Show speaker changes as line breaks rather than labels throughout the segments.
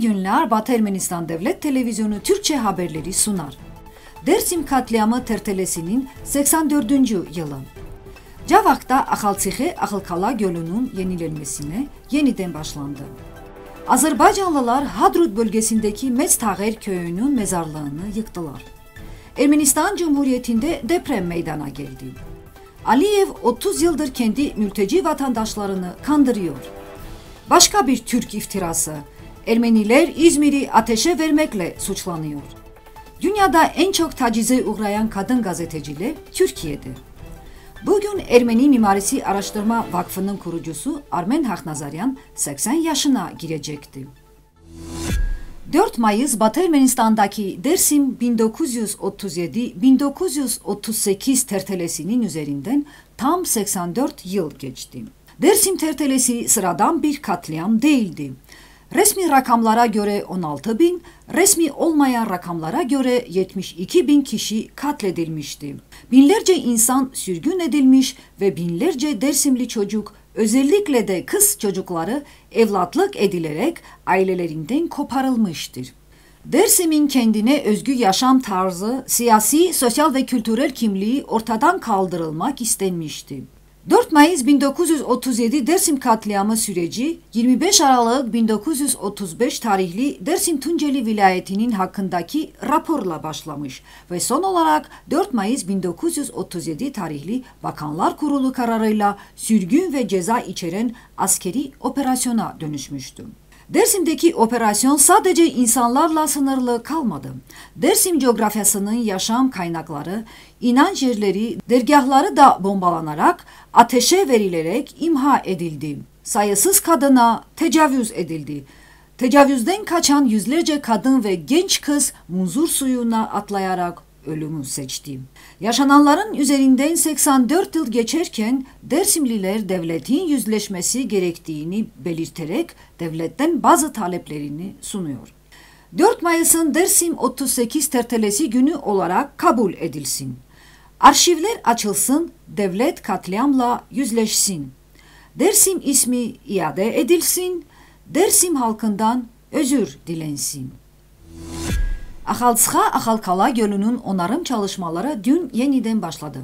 günler Batı Ermenistan Devlet Televizyonu Türkçe haberleri sunar. Dersim katliamı tertelesinin 84. yılı. Cavak'ta Akaltsihi Akılkala Gölü'nün yenilenmesine yeniden başlandı. Azerbaycanlılar Hadrut bölgesindeki Meztağer köyünün mezarlığını yıktılar. Ermenistan Cumhuriyeti'nde deprem meydana geldi. Aliyev 30 yıldır kendi mülteci vatandaşlarını kandırıyor. Başka bir Türk iftirası Ermeniler İzmir'i ateşe vermekle suçlanıyor. Dünyada en çok tacize uğrayan kadın gazeteciler Türkiye'de. Bugün Ermeni Mimarisi Araştırma Vakfı'nın kurucusu Armen Haknazaryan 80 yaşına girecekti. 4 Mayıs Batı Ermenistan'daki Dersim 1937-1938 tertelesinin üzerinden tam 84 yıl geçti. Dersim tertelesi sıradan bir katliam değildi. Resmi rakamlara göre 16 bin, resmi olmayan rakamlara göre 72 bin kişi katledilmişti. Binlerce insan sürgün edilmiş ve binlerce Dersimli çocuk, özellikle de kız çocukları evlatlık edilerek ailelerinden koparılmıştır. Dersim'in kendine özgü yaşam tarzı, siyasi, sosyal ve kültürel kimliği ortadan kaldırılmak istenmişti. 4 Mayıs 1937 Dersim katliamı süreci 25 Aralık 1935 tarihli Dersim Tunceli vilayetinin hakkındaki raporla başlamış ve son olarak 4 Mayıs 1937 tarihli Bakanlar Kurulu kararıyla sürgün ve ceza içeren askeri operasyona dönüşmüştü. Dersim'deki operasyon sadece insanlarla sınırlı kalmadı. Dersim coğrafyasının yaşam kaynakları, inanç yerleri, dergahları da bombalanarak, ateşe verilerek imha edildi. Sayısız kadına tecavüz edildi. Tecavüzden kaçan yüzlerce kadın ve genç kız muzur suyuna atlayarak ölümü seçtim. Yaşananların üzerinden 84 yıl geçerken Dersimliler devletin yüzleşmesi gerektiğini belirterek devletten bazı taleplerini sunuyor. 4 Mayıs'ın Dersim 38 tertelesi günü olarak kabul edilsin. Arşivler açılsın, devlet katliamla yüzleşsin. Dersim ismi iade edilsin, Dersim halkından özür dilensin. Axaltsıxa Axalkala gölünün onarım çalışmaları dün yeniden başladı.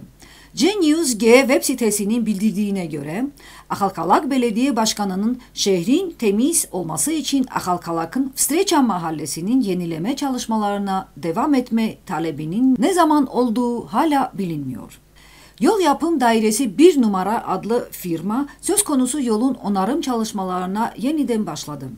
Genius G web sitesinin bildirdiğine göre Ahalkalak Belediye Başkanı'nın şehrin temiz olması için Ahalkalak'ın Streça Mahallesi'nin yenileme çalışmalarına devam etme talebinin ne zaman olduğu hala bilinmiyor. Yol Yapım Dairesi 1 numara adlı firma söz konusu yolun onarım çalışmalarına yeniden başladı.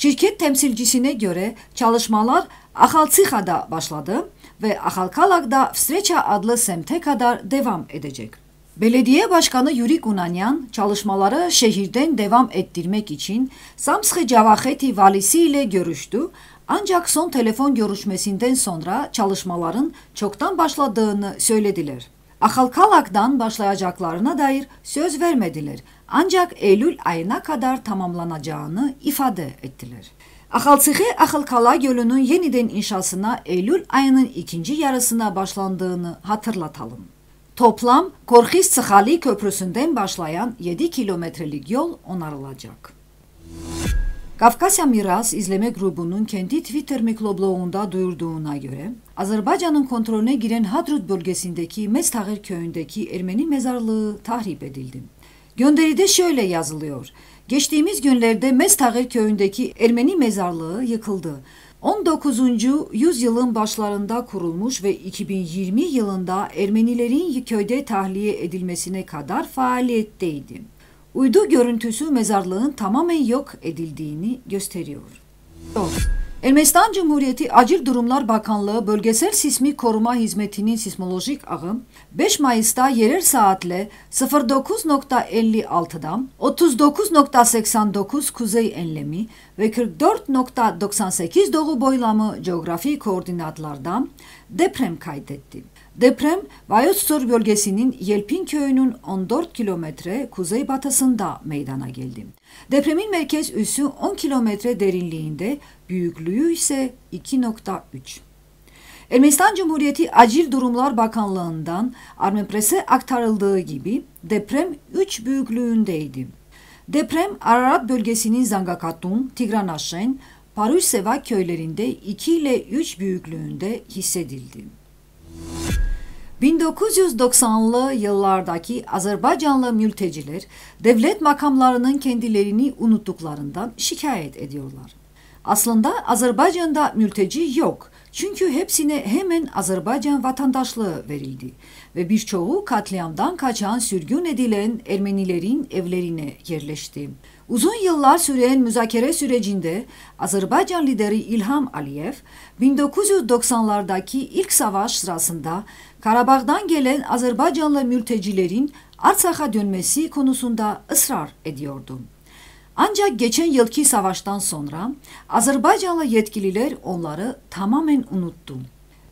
Şirket temsilcisine göre çalışmalar Akhaltsika'da başladı ve Akhalkalak'da Vstreça adlı semte kadar devam edecek. Belediye Başkanı Yuri Gunanyan çalışmaları şehirden devam ettirmek için Samskı Cavaheti valisi ile görüştü ancak son telefon görüşmesinden sonra çalışmaların çoktan başladığını söylediler. Ahalkalak'tan başlayacaklarına dair söz vermediler ancak Eylül ayına kadar tamamlanacağını ifade ettiler. Ahalsihi Ahalkala Gölü'nün yeniden inşasına Eylül ayının ikinci yarısına başlandığını hatırlatalım. Toplam Korkis Sıhali Köprüsü'nden başlayan 7 kilometrelik yol onarılacak. Kafkasya Miras İzleme Grubu'nun kendi Twitter mikrobloğunda duyurduğuna göre, Azerbaycan'ın kontrolüne giren Hadrut bölgesindeki Mestahir köyündeki Ermeni mezarlığı tahrip edildi. Gönderide şöyle yazılıyor. Geçtiğimiz günlerde Mestahir köyündeki Ermeni mezarlığı yıkıldı. 19. yüzyılın başlarında kurulmuş ve 2020 yılında Ermenilerin köyde tahliye edilmesine kadar faaliyetteydi uydu görüntüsü mezarlığın tamamen yok edildiğini gösteriyor. Ermenistan Cumhuriyeti Acil Durumlar Bakanlığı Bölgesel Sismi Koruma Hizmeti'nin sismolojik ağım 5 Mayıs'ta yerel saatle 09.56'dan 39.89 kuzey enlemi ve 44.98 doğu boylamı coğrafi koordinatlardan deprem kaydetti. Deprem Vayutsur bölgesinin Yelpin köyünün 14 kilometre kuzeybatısında meydana geldi. Depremin merkez üssü 10 kilometre derinliğinde, büyüklüğü ise 2.3. Ermenistan Cumhuriyeti Acil Durumlar Bakanlığı'ndan Armenpres'e aktarıldığı gibi deprem 3 büyüklüğündeydi. Deprem Ararat bölgesinin Zangakatun, Tigranaşen, Paruseva köylerinde 2 ile 3 büyüklüğünde hissedildi. 1990'lı yıllardaki Azerbaycanlı mülteciler devlet makamlarının kendilerini unuttuklarından şikayet ediyorlar. Aslında Azerbaycan'da mülteci yok. Çünkü hepsine hemen Azerbaycan vatandaşlığı verildi ve birçoğu katliamdan kaçan sürgün edilen Ermenilerin evlerine yerleşti. Uzun yıllar süren müzakere sürecinde Azerbaycan lideri İlham Aliyev 1990'lardaki ilk savaş sırasında Karabağ'dan gelen Azerbaycanlı mültecilerin Artsak'a dönmesi konusunda ısrar ediyordu. Ancak geçen yılki savaştan sonra Azerbaycanlı yetkililer onları tamamen unuttu.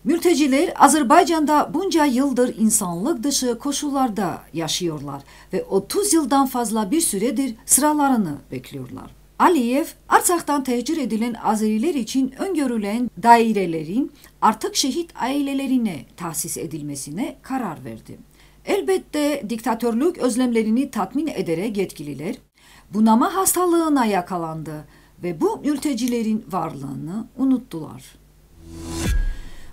Mülteciler Azerbaycan'da bunca yıldır insanlık dışı koşullarda yaşıyorlar ve 30 yıldan fazla bir süredir sıralarını bekliyorlar. Aliyev, Artsak'tan tehcir edilen Azeriler için öngörülen dairelerin artık şehit ailelerine tahsis edilmesine karar verdi. Elbette diktatörlük özlemlerini tatmin ederek yetkililer Bunama hastalığına yakalandı ve bu mültecilerin varlığını unuttular.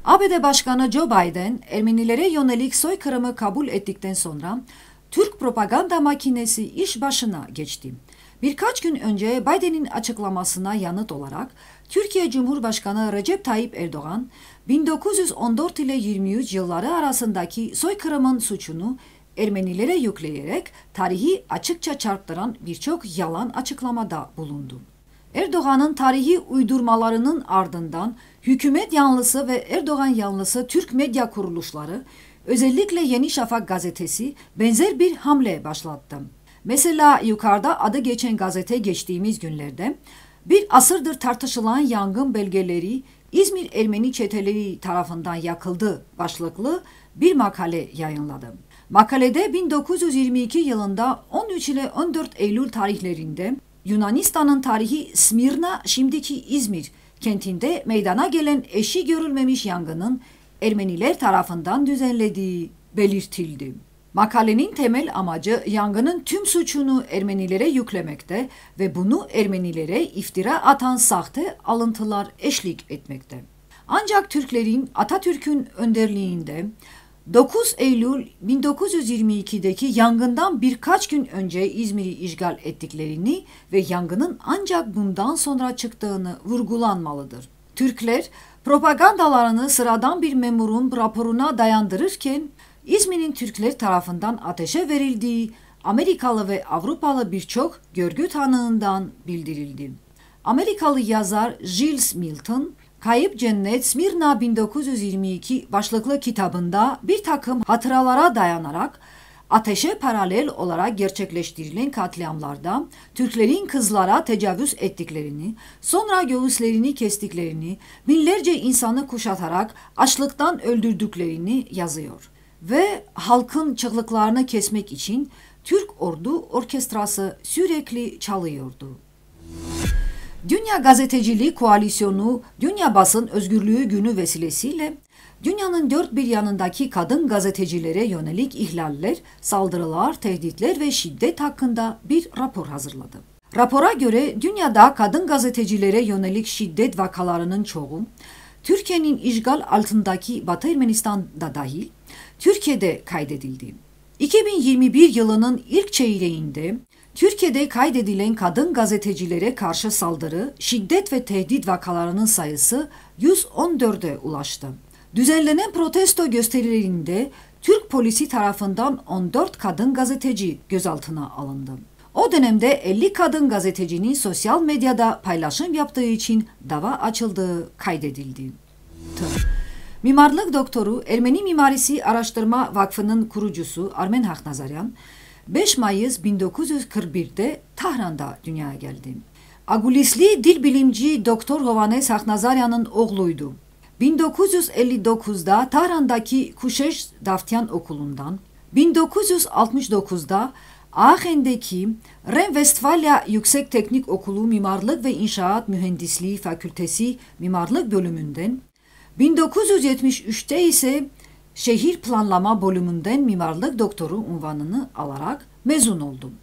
ABD Başkanı Joe Biden, Ermenilere yönelik soykırımı kabul ettikten sonra Türk propaganda makinesi iş başına geçti. Birkaç gün önce Biden'in açıklamasına yanıt olarak Türkiye Cumhurbaşkanı Recep Tayyip Erdoğan 1914 ile 23 yılları arasındaki soykırımın suçunu Ermenilere yükleyerek tarihi açıkça çarptıran birçok yalan açıklamada bulundu. Erdoğan'ın tarihi uydurmalarının ardından hükümet yanlısı ve Erdoğan yanlısı Türk medya kuruluşları özellikle Yeni Şafak gazetesi benzer bir hamle başlattı. Mesela yukarıda adı geçen gazete geçtiğimiz günlerde bir asırdır tartışılan yangın belgeleri İzmir Ermeni çeteleri tarafından yakıldı başlıklı bir makale yayınladı. Makalede 1922 yılında 13 ile 14 Eylül tarihlerinde Yunanistan'ın tarihi Smirna şimdiki İzmir kentinde meydana gelen eşi görülmemiş yangının Ermeniler tarafından düzenlediği belirtildi. Makalenin temel amacı yangının tüm suçunu Ermenilere yüklemekte ve bunu Ermenilere iftira atan sahte alıntılar eşlik etmekte. Ancak Türklerin Atatürk'ün önderliğinde 9 Eylül 1922'deki yangından birkaç gün önce İzmir'i işgal ettiklerini ve yangının ancak bundan sonra çıktığını vurgulanmalıdır. Türkler propagandalarını sıradan bir memurun raporuna dayandırırken İzmir'in Türkler tarafından ateşe verildiği Amerikalı ve Avrupalı birçok görgü tanığından bildirildi. Amerikalı yazar Giles Milton Kayıp Cennet Smirna 1922 başlıklı kitabında bir takım hatıralara dayanarak ateşe paralel olarak gerçekleştirilen katliamlarda Türklerin kızlara tecavüz ettiklerini, sonra göğüslerini kestiklerini, binlerce insanı kuşatarak açlıktan öldürdüklerini yazıyor. Ve halkın çığlıklarını kesmek için Türk ordu orkestrası sürekli çalıyordu. Dünya Gazeteciliği Koalisyonu, Dünya Basın Özgürlüğü Günü vesilesiyle dünyanın dört bir yanındaki kadın gazetecilere yönelik ihlaller, saldırılar, tehditler ve şiddet hakkında bir rapor hazırladı. Rapora göre dünyada kadın gazetecilere yönelik şiddet vakalarının çoğu, Türkiye'nin işgal altındaki Batı Ermenistan'da dahil, Türkiye'de kaydedildi. 2021 yılının ilk çeyreğinde Türkiye'de kaydedilen kadın gazetecilere karşı saldırı, şiddet ve tehdit vakalarının sayısı 114'e ulaştı. Düzenlenen protesto gösterilerinde Türk polisi tarafından 14 kadın gazeteci gözaltına alındı. O dönemde 50 kadın gazetecinin sosyal medyada paylaşım yaptığı için dava açıldığı kaydedildi. Mimarlık doktoru Ermeni Mimarisi Araştırma Vakfı'nın kurucusu Armen Haknazaryan, 5 Mayıs 1941'de Tahran'da dünyaya geldi. Agulisli dil bilimci Doktor Hovane Sahnazaryan'ın oğluydu. 1959'da Tahran'daki Kuşeş Daftyan Okulu'ndan, 1969'da Aachen'deki Rhein-Westfalia Yüksek Teknik Okulu Mimarlık ve İnşaat Mühendisliği Fakültesi Mimarlık Bölümünden, 1973'te ise Şehir Planlama bölümünden mimarlık doktoru unvanını alarak mezun oldum.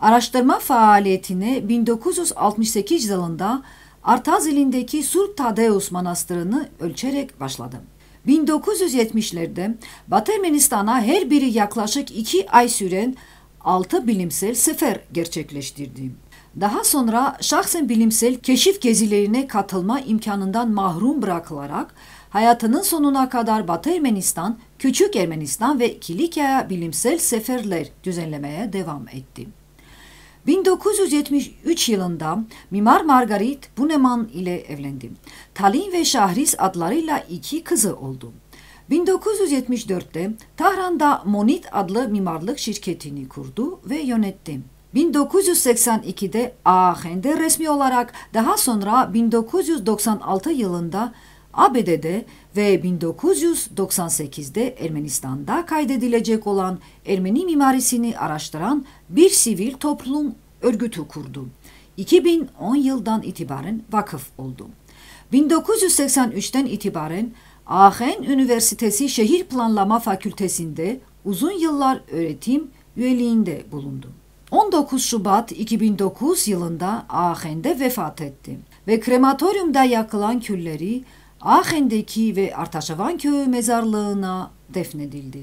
Araştırma faaliyetine 1968 yılında Artazilindeki ilindeki Sur Tadeus Manastırı'nı ölçerek başladım. 1970'lerde Batı Ermenistan'a her biri yaklaşık 2 ay süren 6 bilimsel sefer gerçekleştirdim. Daha sonra şahsen bilimsel keşif gezilerine katılma imkanından mahrum bırakılarak Hayatının sonuna kadar Batı Ermenistan, Küçük Ermenistan ve Kilikya'ya bilimsel seferler düzenlemeye devam etti. 1973 yılında Mimar Margarit Buneman ile evlendi. Talin ve Şahris adlarıyla iki kızı oldu. 1974'te Tahran'da Monit adlı mimarlık şirketini kurdu ve yönetti. 1982'de Aachen'de resmi olarak daha sonra 1996 yılında ABD'de ve 1998'de Ermenistan'da kaydedilecek olan Ermeni mimarisini araştıran bir sivil toplum örgütü kurdu. 2010 yıldan itibaren vakıf oldu. 1983'ten itibaren Aachen Üniversitesi Şehir Planlama Fakültesi'nde uzun yıllar öğretim üyeliğinde bulundu. 19 Şubat 2009 yılında Aachen'de vefat etti ve krematoryumda yakılan külleri Aachen'deki ve köyü mezarlığına defnedildi.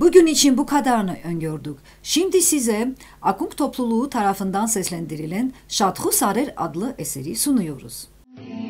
Bugün için bu kadarını öngördük. Şimdi size Akunk topluluğu tarafından seslendirilen Şathu Sarer adlı eseri sunuyoruz. Müzik